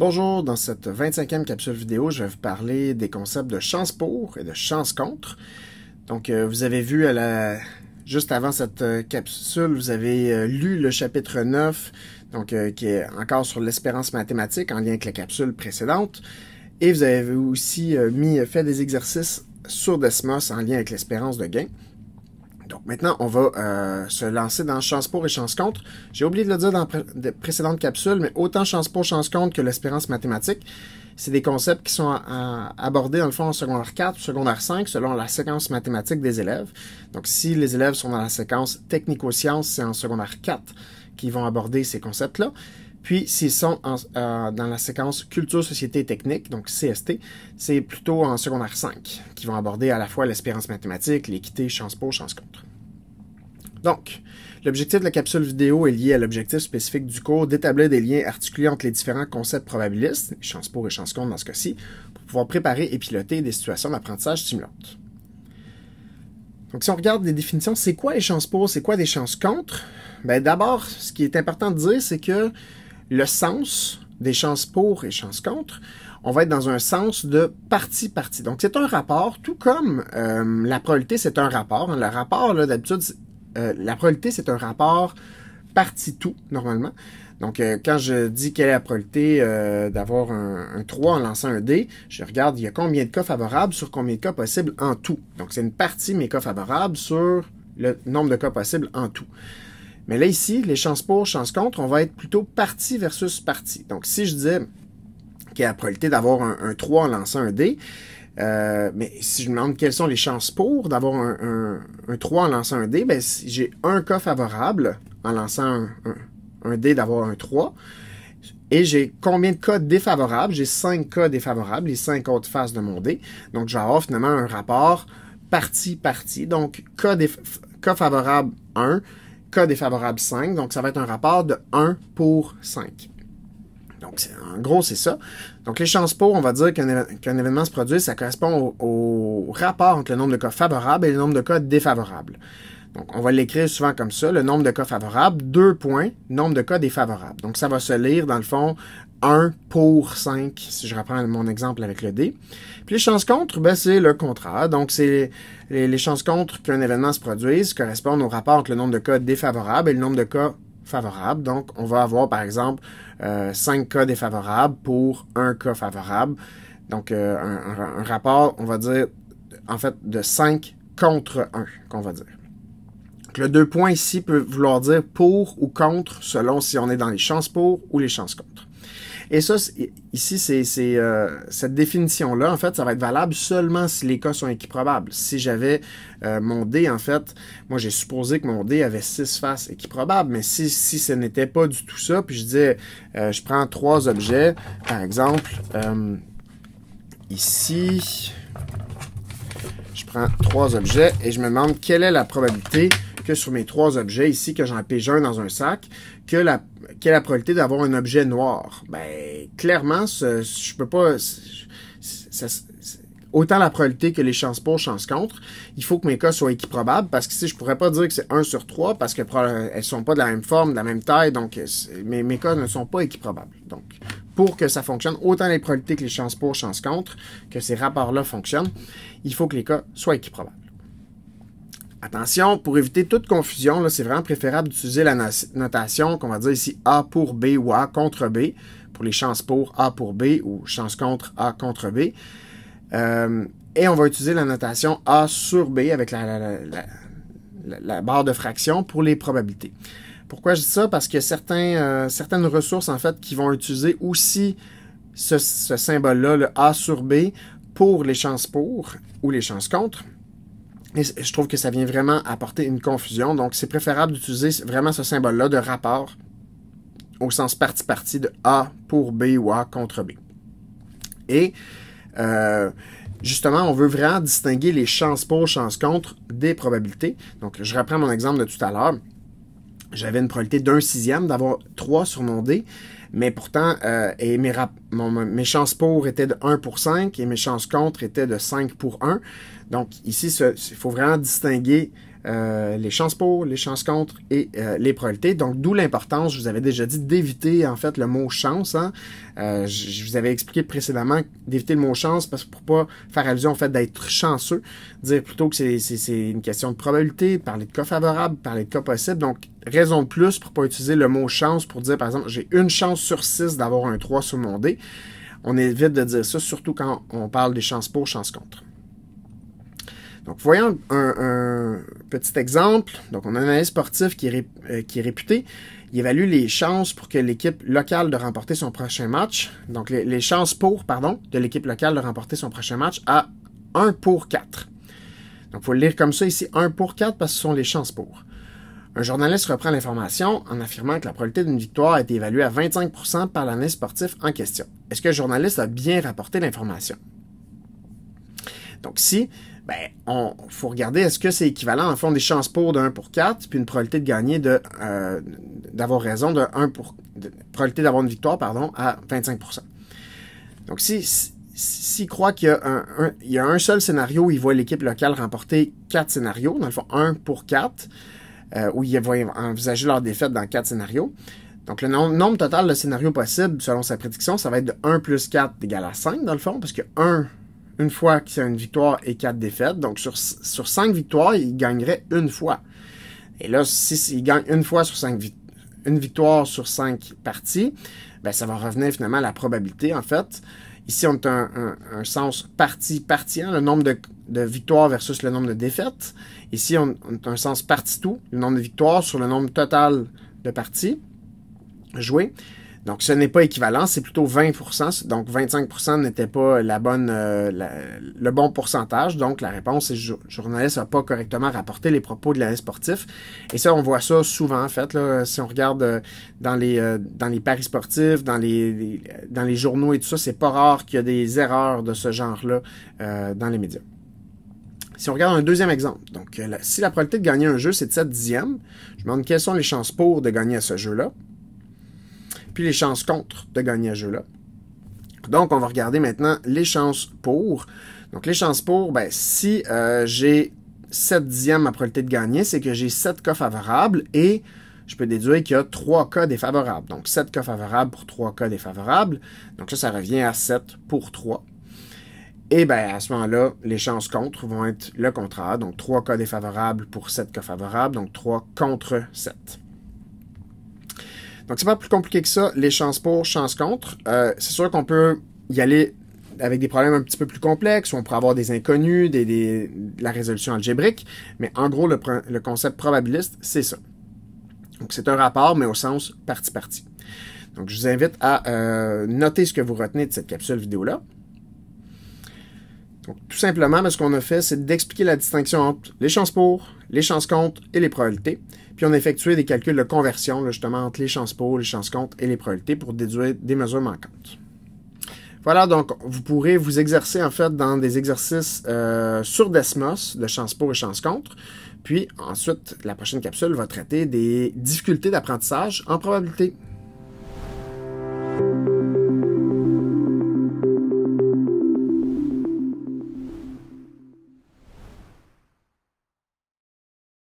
Bonjour, dans cette 25e capsule vidéo, je vais vous parler des concepts de chance pour et de chance contre. Donc, euh, vous avez vu à la... juste avant cette euh, capsule, vous avez euh, lu le chapitre 9, donc qui est encore sur l'espérance mathématique en lien avec la capsule précédente. Et vous avez aussi mis, fait des exercices sur Desmos en lien avec l'espérance de gain. Donc maintenant, on va euh, se lancer dans chance pour et chance contre. J'ai oublié de le dire dans la précédentes précédente capsule, mais autant chance pour, chance contre que l'espérance mathématique, c'est des concepts qui sont euh, abordés dans le fond en secondaire 4, secondaire 5, selon la séquence mathématique des élèves. Donc si les élèves sont dans la séquence technico-sciences, c'est en secondaire 4 qu'ils vont aborder ces concepts-là. Puis, s'ils sont euh, dans la séquence Culture, Société et Technique, donc CST, c'est plutôt en secondaire 5 qui vont aborder à la fois l'espérance mathématique, l'équité, chance pour, chance contre. Donc, l'objectif de la capsule vidéo est lié à l'objectif spécifique du cours d'établir des liens articulés entre les différents concepts probabilistes, chance pour et chance contre dans ce cas-ci, pour pouvoir préparer et piloter des situations d'apprentissage stimulantes. Donc, si on regarde les définitions, c'est quoi les chances pour, c'est quoi des chances contre? Ben, d'abord, ce qui est important de dire, c'est que le sens des chances pour et chances contre, on va être dans un sens de partie-partie. Donc, c'est un rapport, tout comme euh, la probabilité, c'est un rapport. Hein. le rapport, là, d'habitude, euh, la probabilité, c'est un rapport parti-tout, normalement. Donc, euh, quand je dis quelle est la probabilité d'avoir un, un, 3 en lançant un D, je regarde il y a combien de cas favorables sur combien de cas possibles en tout. Donc, c'est une partie mes cas favorables sur le nombre de cas possibles en tout. Mais là, ici, les chances pour, chances contre, on va être plutôt parti versus parti Donc, si je disais qu'il y a la probabilité d'avoir un, 3 en lançant un dé, euh, mais si je me demande quelles sont les chances pour d'avoir un, 3 en lançant un dé, ben, si j'ai un cas favorable en lançant un, dé d'avoir un 3, et j'ai combien de cas défavorables? J'ai 5 cas défavorables, les 5 autres faces de mon dé. Donc, je finalement un rapport partie-partie. Donc, cas, cas favorable 1, cas défavorable 5. Donc, ça va être un rapport de 1 pour 5. Donc, en gros, c'est ça. Donc, les chances pour, on va dire qu'un événement se produit, ça correspond au, rapport entre le nombre de cas favorables et le nombre de cas défavorables. Donc, on va l'écrire souvent comme ça, le nombre de cas favorables, deux points, nombre de cas défavorables. Donc, ça va se lire, dans le fond, 1 pour 5, si je reprends mon exemple avec le D. Puis les chances contre, ben, c'est le contraire. Donc, c'est les, chances contre qu'un événement se produise correspondent au rapport entre le nombre de cas défavorables et le nombre de cas favorables. Donc, on va avoir, par exemple, euh, 5 cas défavorables pour un cas favorable. Donc, euh, un, un rapport, on va dire, en fait, de 5 contre 1, qu'on va dire. Donc, le deux points ici peut vouloir dire pour ou contre, selon si on est dans les chances pour ou les chances contre. Et ça, ici, c'est euh, cette définition-là, en fait, ça va être valable seulement si les cas sont équiprobables. Si j'avais euh, mon dé, en fait, moi j'ai supposé que mon dé avait six faces équiprobables, mais si, ce n'était pas du tout ça, puis je dis euh, je prends trois objets, par exemple, ici, je prends trois objets et je me demande quelle est la probabilité que sur mes trois objets ici, que j'en pige un dans un sac, que la, la probabilité d'avoir un objet noir. Ben, clairement, ce, je peux pas... autant la probabilité que les chances pour, chances contre. Il faut que mes cas soient équiprobables parce que si je pourrais pas dire que c'est un sur trois, parce que elles sont pas de la même forme, de la même taille, donc euh, mes, mes cas ne sont pas équiprobables. Donc, pour que ça fonctionne, autant les probabilités que les chances pour, chances contre, que ces rapports-là fonctionnent, il faut que les cas soient équiprobables. Attention, pour éviter toute confusion, c'est vraiment préférable d'utiliser la notation qu'on va dire ici A pour B ou A contre B, pour les chances pour A pour B ou chances contre A contre B. Euh, et on va utiliser la notation A sur B avec la, barre de fraction pour les probabilités. Pourquoi je dis ça? Parce qu'il y a certains, euh, certaines ressources en fait qui vont utiliser aussi ce, ce symbole-là, le A sur B, pour les chances pour ou les chances contre. Et je trouve que ça vient vraiment apporter une confusion. Donc, c'est préférable d'utiliser vraiment ce symbole-là de rapport au sens parti-parti de A pour B ou A contre B. Et euh, justement, on veut vraiment distinguer les chances pour, chances contre des probabilités. Donc, je reprends mon exemple de tout à l'heure. J'avais une probabilité d'un sixième d'avoir 3 sur mon dé. Mais pourtant, euh, et mes chances pour étaient de 1 pour 5 et mes chances contre étaient de 5 pour 1. Donc ici, il faut vraiment distinguer euh, les chances pour, les chances contre et euh, les probabilités. Donc, d'où l'importance, je vous avais déjà dit, d'éviter en fait le mot chance. Hein. Euh, je vous avais expliqué précédemment d'éviter le mot chance parce que pour pas faire allusion en fait d'être chanceux, dire plutôt que c'est une question de probabilité, parler de cas favorable, parler de cas possible. Donc, raison de plus pour pas utiliser le mot chance pour dire, par exemple, j'ai une chance sur six d'avoir un 3 sur mon dé. On évite de dire ça, surtout quand on parle des chances pour, chances contre. Donc, voyons un, petit exemple. Donc, on a un analyse sportif euh, qui est, réputé. Il évalue les chances pour que l'équipe locale de remporter son prochain match. Donc, les, chances pour, pardon, de l'équipe locale de remporter son prochain match à 1 pour 4. Donc, il faut le lire comme ça ici, 1 pour 4, parce que ce sont les chances pour. Un journaliste reprend l'information en affirmant que la probabilité d'une victoire a été évaluée à 25 par l'analyse sportive en question. Est-ce que le journaliste a bien rapporté l'information? Donc, si ben, on faut regarder est-ce que c'est équivalent en fond des chances pour de 1 pour 4, puis une probabilité de gagner de euh, d'avoir raison de 1 pour probabilité d'avoir une victoire pardon à 25 Donc si s'il croit qu'il y a un, il y a un seul scénario, où il voit l'équipe locale remporter quatre scénarios, dans le fond 1 pour 4 euh, où il va envisager leur défaite dans quatre scénarios. Donc, le nombre total de scénarios possibles, selon sa prédiction, ça va être de 1 plus 4 égale à 5, dans le fond, parce que 1 une fois qu'il y a une victoire et quatre défaites. Donc, sur, sur cinq victoires, il gagnerait une fois. Et là, s'il si, gagne une fois sur cinq une victoire sur cinq parties, ben, ça va revenir finalement à la probabilité, en fait. Ici, on a un, sens partie »« partie le nombre de, victoires versus le nombre de défaites. Ici, on, on a un sens partie tout le nombre de victoires sur le nombre total de parties jouées. Donc, ce n'est pas équivalent, c'est plutôt 20 Donc, 25 n'était pas la bonne, euh, le bon pourcentage. Donc, la réponse est le journaliste n'a pas correctement rapporté les propos de l'année sportif. Et ça, on voit ça souvent, en fait. Là, si on regarde euh, dans, les, euh, dans les paris sportifs, dans les, dans les journaux et tout ça, c'est pas rare qu'il y a des erreurs de ce genre-là dans les médias. Si on regarde un deuxième exemple, donc si la probabilité de gagner un jeu, c'est de 7 dixièmes, je me demande quelles sont les chances pour de gagner à ce jeu-là les chances contre de gagner à ce jeu-là. Donc, on va regarder maintenant les chances pour. Donc, les chances pour, ben, si euh, j'ai 7 dixièmes ma probabilité de gagner, c'est que j'ai 7 cas favorables et je peux déduire qu'il y a 3 cas défavorables. Donc, 7 cas favorables pour 3 cas défavorables. Donc, ça, ça revient à 7 pour 3. Et bien, à ce moment-là, les chances contre vont être le contraire. Donc, 3 cas défavorables pour 7 cas favorables. Donc, 3 contre 7. Donc, c'est pas plus compliqué que ça, les chances pour, chances contre. Euh, c'est sûr qu'on peut y aller avec des problèmes un petit peu plus complexes, où on pourrait avoir des inconnus, des, la résolution algébrique, mais en gros, le, concept probabiliste, c'est ça. Donc, c'est un rapport, mais au sens partie-partie. Donc, je vous invite à euh, noter ce que vous retenez de cette capsule vidéo-là tout simplement, ce qu'on a fait, c'est d'expliquer la distinction entre les chances pour, les chances contre et les probabilités. Puis on a effectué des calculs de conversion, justement, entre les chances pour, les chances contre et les probabilités pour déduire des mesures manquantes. Voilà, donc vous pourrez vous exercer en fait dans des exercices euh, sur Desmos de chances pour et chances contre. Puis ensuite, la prochaine capsule va traiter des difficultés d'apprentissage en probabilité.